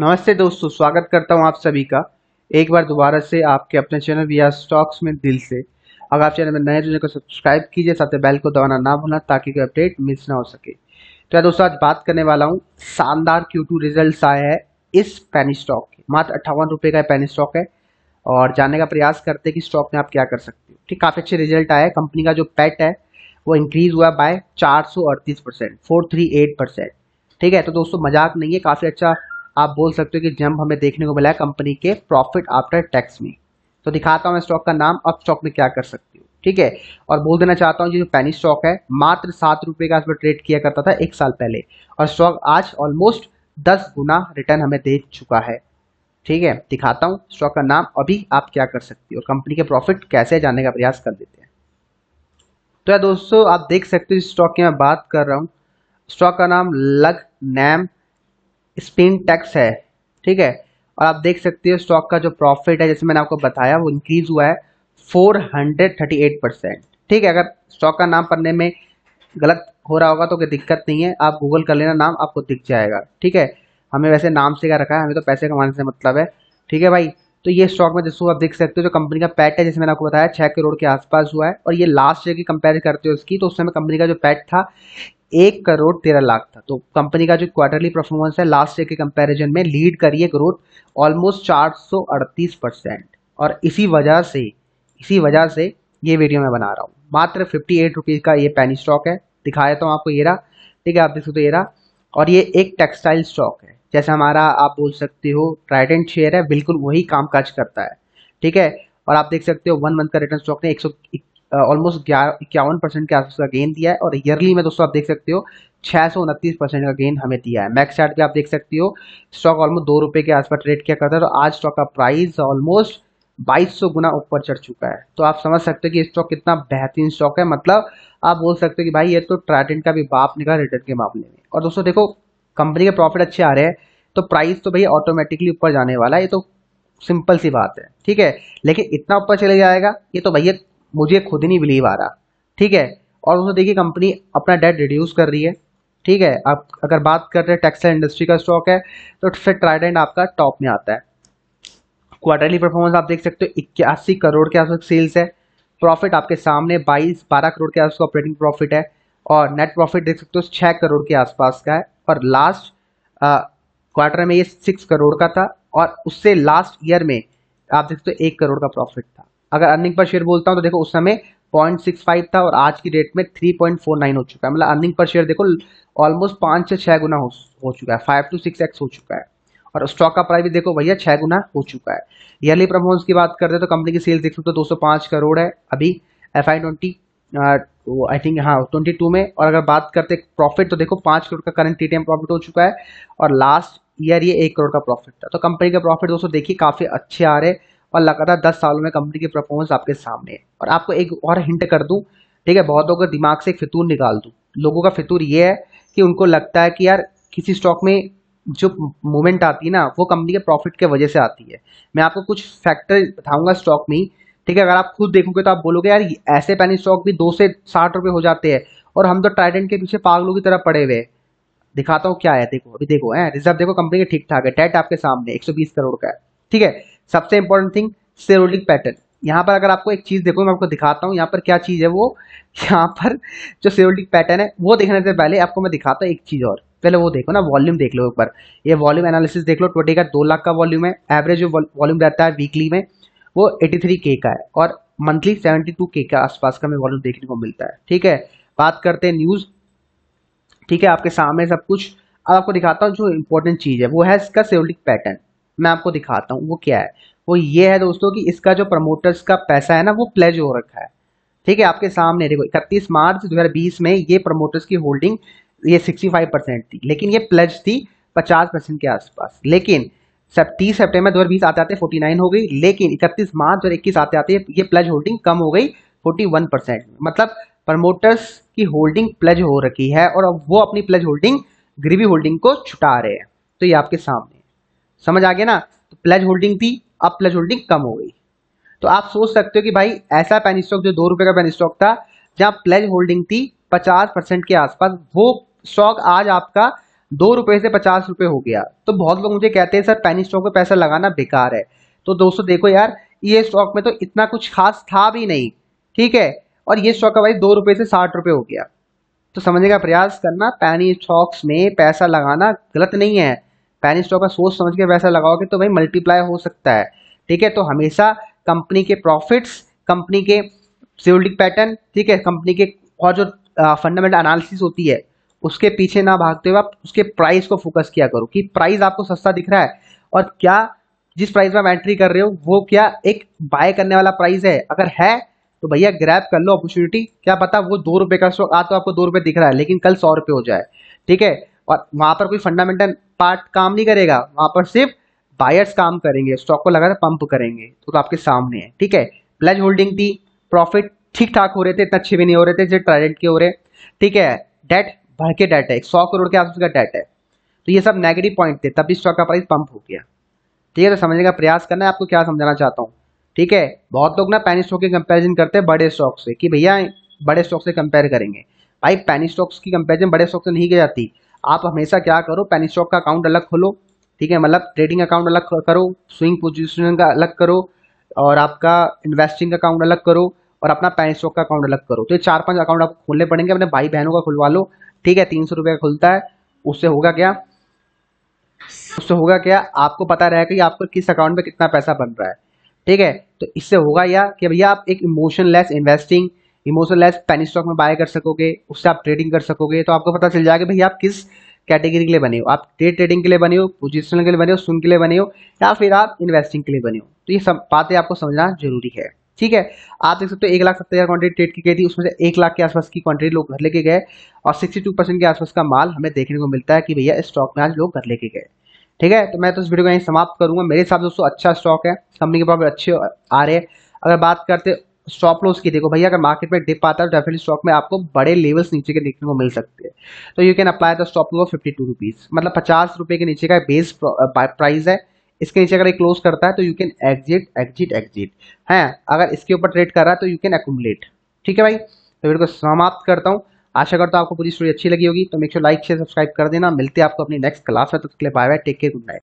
नमस्ते दोस्तों स्वागत करता हूं आप सभी का एक बार दोबारा से आपके अपने चैनल वी स्टॉक्स में दिल से अगर आप चैनल में नए तो चैनल को सब्सक्राइब कीजिए साथ ही बेल को दबाना ना भूलना ताकि कोई अपडेट मिस ना हो सके तो यार दोस्तों आज बात करने वाला हूँ शानदार क्यू टू रिजल्ट आया है इस पैनी स्टॉक के मात्र अट्ठावन रुपये का पैनी स्टॉक है और जानने का प्रयास करते हैं कि स्टॉक में आप क्या कर सकते हो ठीक काफ़ी अच्छे रिजल्ट आया है कंपनी का जो पैट है वो इंक्रीज हुआ बाय चार सौ अड़तीस percent four three eight percent ठीक है तो दोस्तों मजाक नहीं है काफ़ी अच्छा आप बोल सकते हो कि जंप हमें देखने को मिला है कंपनी के प्रॉफिट आफ्टर टैक्स में तो दिखाता हूँ मैं स्टॉक का नाम अब स्टॉक में क्या कर सकती हूँ ठीक है और बोल देना चाहता हूँ जो पैनी स्टॉक है मात्र सात रुपए का इसमें ट्रेड किया करता था एक साल पहले और स्टॉक आज ऑलमोस्ट दस गुना रिटर्न हमें दे चुका है ठीक है दिखाता हूँ स्टॉक का नाम अभी आप क्या कर सकती हो कंपनी के प्रॉफिट कैसे जाने का प्रयास कर देते हैं तो यार दोस्तों आप देख सकते हो इस स्टॉक की मैं बात कर रहा हूँ स्टॉक का नाम लग नैम स्पिन टैक्स है ठीक है और आप देख सकते हो स्टॉक का जो प्रॉफिट है जैसे मैंने आपको बताया वो इंक्रीज हुआ है 438 परसेंट ठीक है अगर स्टॉक का नाम पढ़ने में गलत हो रहा होगा तो कोई दिक्कत नहीं है आप गूगल कर लेना नाम आपको दिख जाएगा ठीक है हमें वैसे नाम से क्या रखा है हमें तो पैसे कमाने से मतलब है ठीक है भाई तो ये स्टॉक में जिसको आप देख सकते हो जो कंपनी का पैट है जैसे मैंने आपको बताया छः करोड़ के आसपास हुआ है और ये लास्ट ईयर की कंपेयर करते हो उसकी तो उस समय कंपनी का जो पैट था एक करोड़ तेरह लाख था तो कंपनी का जो क्वार्टरली परफॉर्मेंस है लास्ट ईयर के कंपैरिजन में लीड करी है ग्रोथ ऑलमोस्ट चार सौ अड़तीस परसेंट और इसी वजह से इसी वजह से ये वीडियो मैं बना रहा हूँ मात्र फिफ्टी एट रुपीज़ का ये पैनी स्टॉक है दिखाया तो आपको ये रहा ठीक है आप देख सकते हो ये रहा और ये एक टेक्सटाइल स्टॉक है जैसे हमारा आप बोल सकते हो ट्राइडेंट शेयर है बिल्कुल वही काम करता है ठीक है और आप देख सकते हो वन मंथ का रिटर्न स्टॉक ने ऑलमोस्ट इक्यावन परसेंट के आसपास का गेन दिया है और ईयरली में दोस्तों आप देख सकते हो छः सौ उनतीस परसेंट का गेन हमें दिया है मैक्स चार्ट भी आप देख सकते हो स्टॉक ऑलमोस्ट दो रुपये के आसपास ट्रेड किया करता है और तो आज स्टॉक का प्राइस ऑलमोस्ट बाईस सौ गुना ऊपर चढ़ चुका है तो आप समझ सकते हो कि स्टॉक कितना बेहतरीन स्टॉक है मतलब आप बोल सकते हो कि भाई ये तो ट्राइडेंट का भी बाप निकल रिटर्न के मामले में और दोस्तों देखो कंपनी के प्रॉफिट अच्छे आ रहे हैं तो प्राइस तो भैया ऑटोमेटिकली ऊपर जाने वाला है ये तो सिंपल सी बात है ठीक है लेकिन इतना ऊपर चले जाएगा ये तो भैया मुझे खुद ही नहीं बिलीव आ रहा ठीक है और दोस्तों देखिए कंपनी अपना डेट रिड्यूस कर रही है ठीक है आप अगर बात कर रहे हैं टेक्सटाइल इंडस्ट्री का स्टॉक है तो फिर ट्राइडेंट आपका टॉप में आता है क्वार्टरली परफॉर्मेंस आप देख सकते हो इक्यासी करोड़ के आसपास सेल्स है प्रॉफिट आपके सामने बाईस बारह करोड़ के आसपास ऑपरेटिंग प्रॉफिट है और नेट प्रॉफिट देख सकते हो छः करोड़ के आसपास का है और लास्ट क्वार्टर में ये सिक्स करोड़ का था और उससे लास्ट ईयर में आप देख सकते हो एक करोड़ का प्रॉफिट था अगर अर्निंग पर शेयर बोलता हूँ तो देखो उस समय पॉइंट सिक्स फाइव था और आज की डेट में थ्री पॉइंट फोर नाइन हो चुका है मतलब अर्निंग पर शेयर देखो ऑलमोस्ट पाँच से छः गुना हो, हो चुका है फाइव टू सिक्स एक्स हो चुका है और स्टॉक का प्राइस भी देखो भैया छः गुना हो चुका है ईयरली प्रमोशन की बात करते हैं तो कंपनी की सेल्स देख सकते हो दो सौ पाँच करोड़ है अभी F I twenty I think हाँ ट्वेंटी टू में और अगर बात करते प्रॉफिट तो देखो पाँच करोड़ का करंट टी प्रॉफिट हो चुका है और लास्ट ईयर ये एक करोड़ का प्रॉफिट था तो कंपनी का प्रॉफिट दोस्तों देखिए काफ़ी अच्छे आ रहे हैं और लगातार दस सालों में कंपनी की परफॉर्मेंस आपके सामने है और आपको एक और हिंट कर दूँ ठीक है बहुतों के दिमाग से एक फितूर निकाल दूँ लोगों का फितूर ये है कि उनको लगता है कि यार किसी स्टॉक में जो मूवमेंट आती है ना वो कंपनी के प्रॉफिट के वजह से आती है मैं आपको कुछ फैक्टर बताऊंगा स्टॉक में ठीक है अगर आप खुद देखोगे तो आप बोलोगे यार ऐसे पैनी स्टॉक भी दो से साठ रुपये हो जाते हैं और हम तो ट्राइडेंट के पीछे पागलों की तरह पड़े हुए दिखाता हूँ क्या है देखो अभी देखो है रिजर्व देखो कंपनी के ठीक ठाक है डेट आपके सामने एक करोड़ का है ठीक है सबसे इंपॉर्टेंट थिंग सेरोटिक पैटर्न यहाँ पर अगर आपको एक चीज़ देखो मैं आपको दिखाता हूँ यहाँ पर क्या चीज़ है वो यहाँ पर जो सेरोटिक पैटर्न है वो देखने से पहले आपको मैं दिखाता हूँ एक चीज़ और पहले वो देखो ना वॉल्यूम देख लो ऊपर ये वॉल्यूम एनालिसिस देख लो ट्वेंटी का दो लाख का वॉल्यूम है एवरेज जो वॉल्यूम रहता है वीकली में वो एटी थ्री के का है और मंथली सेवेंटी टू के के आसपास का हमें वॉल्यूम देखने को मिलता है ठीक है बात करते हैं न्यूज़ ठीक है आपके सामने सब कुछ अब आपको दिखाता हूँ जो इंपॉर्टेंट चीज़ है वो है इसका सेरोटिक पैटर्न मैं आपको दिखाता हूँ वो क्या है वो ये है दोस्तों कि इसका जो प्रमोटर्स का पैसा है ना वो प्लेज हो रखा है ठीक है आपके सामने देखो इकतीस मार्च दो में ये प्रमोटर्स की होल्डिंग ये सिक्सटी परसेंट थी लेकिन ये प्लेज थी पचास परसेंट के आसपास लेकिन सब तीस सेप्टेम्बर 2020 आते आते 49 हो गई लेकिन 31 मार्च 21 आते आते ये प्लज होल्डिंग कम हो गई 41 परसेंट मतलब प्रमोटर्स की होल्डिंग प्लज हो रखी है और अब वो अपनी प्लज होल्डिंग ग्रीवी होल्डिंग को छुटा रहे हैं तो ये आपके सामने समझ आ गया ना तो प्लेज होल्डिंग थी अब प्लेज होल्डिंग कम हो गई तो आप सोच सकते हो कि भाई ऐसा पेन स्टॉक जो दो रुपए का पेन स्टॉक था जहां प्लेज होल्डिंग थी पचास परसेंट के आसपास वो स्टॉक आज आपका दो रुपए से पचास रुपए हो गया तो बहुत लोग मुझे कहते हैं सर पेन स्टॉक में पैसा लगाना बेकार है तो दोस्तों देखो यार ये स्टॉक में तो इतना कुछ खास था भी नहीं ठीक है और ये स्टॉक का भाई दो रुपए से साठ रुपए हो गया तो समझने का प्रयास करना पैनी स्टॉक्स में पैसा लगाना गलत नहीं है पैनी स्टॉक का सोच समझ के वैसा लगाओगे तो भाई मल्टीप्लाई हो सकता है ठीक है तो हमेशा कंपनी के प्रॉफिट्स कंपनी के सिवलिक पैटर्न ठीक है कंपनी के और जो फंडामेंटल एनालिसिस होती है उसके पीछे ना भागते हुए आप उसके प्राइस को फोकस किया करो कि प्राइस आपको सस्ता दिख रहा है और क्या जिस प्राइस में आप एंट्री कर रहे हो वो क्या एक बाय करने वाला प्राइस है अगर है तो भैया ग्रैप कर लो अपॉर्चुनिटी क्या पता वो दो रुपए का स्टॉक आज तो आपको दो रुपये दिख रहा है लेकिन कल सौ रुपये हो जाए ठीक है और वहां पर कोई फंडामेंटल पार्ट काम नहीं करेगा वहां पर सिर्फ बायर्स काम करेंगे स्टॉक को लगातार पंप करेंगे तो, तो आपके सामने है ठीक है प्लेज होल्डिंग थी प्रॉफिट ठीक ठाक हो रहे थे इतना अच्छे भी नहीं हो रहे थे जैसे ट्राइडेंट के हो रहे ठीक है डेट भर के डेट है सौ करोड़ के आसपास का डेट है तो ये सब नेगेटिव पॉइंट थे तभी स्टॉक का प्राइस पंप हो गया ठीक है तो समझने का प्रयास करना है आपको क्या समझाना चाहता हूँ ठीक है बहुत लोग ना पैनी स्टॉक के कंपेरिजन करते हैं बड़े स्टॉक से कि भैया बड़े स्टॉक से कंपेयर करेंगे भाई पैनी स्टॉक्स की कंपेरिजन बड़े स्टॉक से नहीं की जाती आप हमेशा क्या करो पैनी स्टॉक का अकाउंट अलग खोलो ठीक है मतलब ट्रेडिंग अकाउंट अलग करो स्विंग पोजिशन का अलग करो और आपका इन्वेस्टिंग का अकाउंट अलग करो और अपना पैन स्टॉक का अकाउंट अलग करो तो ये चार पांच अकाउंट आप खोलने पड़ेंगे अपने भाई बहनों का खुलवा लो ठीक है तीन सौ रुपये का खुलता है उससे होगा क्या उससे होगा क्या आपको पता रहेगा कि आपको किस अकाउंट में कितना पैसा बन रहा है ठीक है तो इससे होगा या कि भैया आप एक less investing emotionless penny stock में बाय कर सकोगे उससे आप ट्रेडिंग कर सकोगे तो आपको पता चल जाएगा भाई आप किस कैटेगरी के लिए बने हो आप डे ट्रेडिंग के लिए बने हो पोजिशनल के लिए बने हो सुन के लिए बने हो या फिर आप इन्वेस्टिंग के लिए बने हो तो ये सब बातें आपको समझना जरूरी है ठीक है आप देख सकते हो एक लाख सत्तर हज़ार क्वान्टिटी ट्रेड की गई थी उसमें से एक लाख के आसपास की क्वांटिटी लोग घर लेके गए और सिक्सटी टू परसेंट के आसपास का माल हमें देखने को मिलता है कि भैया स्टॉक में आज लोग घर लेके गए ठीक है तो मैं तो इस वीडियो को यहीं समाप्त करूंगा मेरे हिसाब से दोस्तों अच्छा स्टॉक है कंपनी के पास अच्छे आ रहे हैं अगर बात करते स्टॉप लॉस की देखो भैया अगर मार्केट में डिप आता है तो डेफिनेटली स्टॉक में आपको बड़े लेवल्स नीचे के देखने को मिल सकते हैं तो you can apply the stop loss fifty two rupees मतलब पचास रुपए के नीचे का बेस प्राइस है इसके नीचे अगर क्लोज करता है तो you can exit exit exit है अगर इसके ऊपर ट्रेड कर रहा है तो यू कैन एकुमलेट ठीक है भाई तो वीडियो को समाप्त करता हूँ आशा करता हूँ आपको पूरी स्टोरी अच्छी लगी होगी तो make sure like share subscribe कर देना मिलते हैं आपको अपनी नेक्स्ट क्लास में तो उसके लिए bye bye take care good night